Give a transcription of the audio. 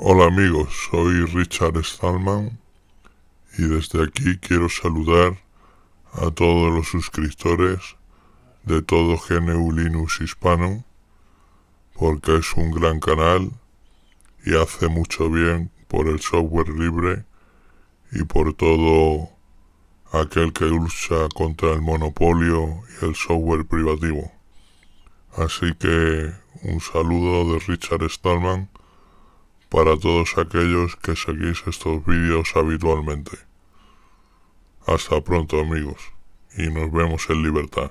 Hola amigos, soy Richard Stallman y desde aquí quiero saludar a todos los suscriptores de todo GNU Linux Hispano porque es un gran canal y hace mucho bien por el software libre y por todo aquel que lucha contra el monopolio y el software privativo. Así que un saludo de Richard Stallman para todos aquellos que seguís estos vídeos habitualmente. Hasta pronto amigos, y nos vemos en libertad.